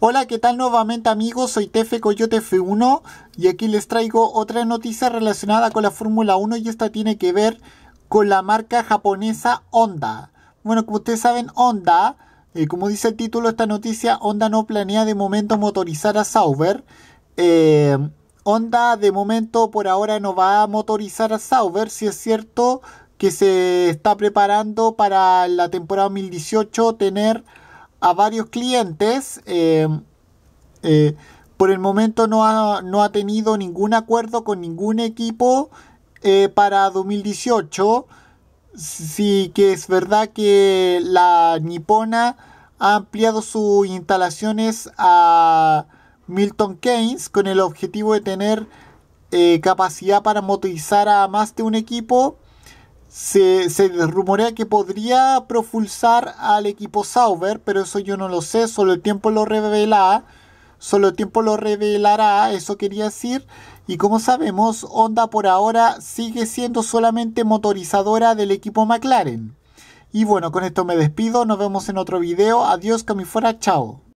Hola, ¿qué tal nuevamente amigos? Soy Tefe Coyote F1 y aquí les traigo otra noticia relacionada con la Fórmula 1 y esta tiene que ver con la marca japonesa Honda. Bueno, como ustedes saben, Honda, eh, como dice el título de esta noticia, Honda no planea de momento motorizar a Sauber. Eh, Honda de momento por ahora no va a motorizar a Sauber, si es cierto que se está preparando para la temporada 2018 tener a varios clientes. Em, eh, por el momento no ha, no ha, tenido ningún acuerdo con ningún equipo eh, para 2018. Sí que es verdad que la nipona ha ampliado sus instalaciones a Milton Keynes con el objetivo de tener eh, capacidad para motorizar a más de un equipo se, rumorea que podría profulsar al equipo Sauber, pero eso yo no lo sé, solo el tiempo lo revela, solo el tiempo lo revelará, eso quería decir. Y como sabemos, Honda por ahora sigue siendo solamente motorizadora del equipo McLaren. Y bueno, con esto me despido, nos vemos en otro video, adiós, camifuera, chao.